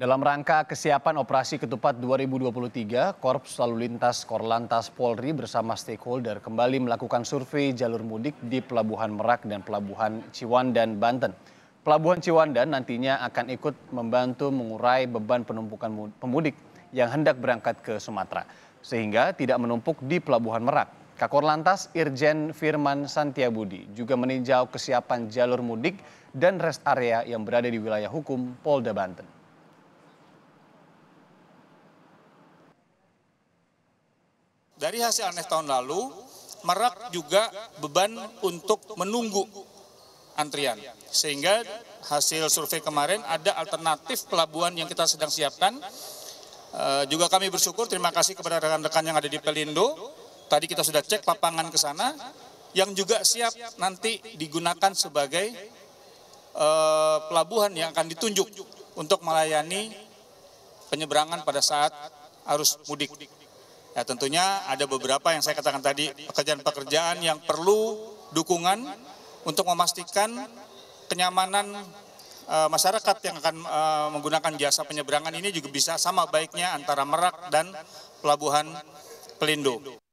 Dalam rangka kesiapan operasi ketupat 2023, Korps Lalu Lintas Korlantas Polri bersama stakeholder kembali melakukan survei jalur mudik di Pelabuhan Merak dan Pelabuhan Ciwandan, Banten. Pelabuhan Ciwandan nantinya akan ikut membantu mengurai beban penumpukan pemudik yang hendak berangkat ke Sumatera, sehingga tidak menumpuk di Pelabuhan Merak. Kakor Lantas Irjen Firman Santiabudi juga meninjau kesiapan jalur mudik dan rest area yang berada di wilayah hukum Polda Banten. Dari hasil aneh tahun lalu, Merak juga beban untuk menunggu antrian. Sehingga hasil survei kemarin ada alternatif pelabuhan yang kita sedang siapkan. E, juga kami bersyukur, terima kasih kepada rekan-rekan yang ada di Pelindo. Tadi kita sudah cek papangan ke sana, yang juga siap nanti digunakan sebagai e, pelabuhan yang akan ditunjuk untuk melayani penyeberangan pada saat arus mudik. Ya tentunya ada beberapa yang saya katakan tadi pekerjaan-pekerjaan yang perlu dukungan untuk memastikan kenyamanan uh, masyarakat yang akan uh, menggunakan jasa penyeberangan ini juga bisa sama baiknya antara Merak dan Pelabuhan Pelindo.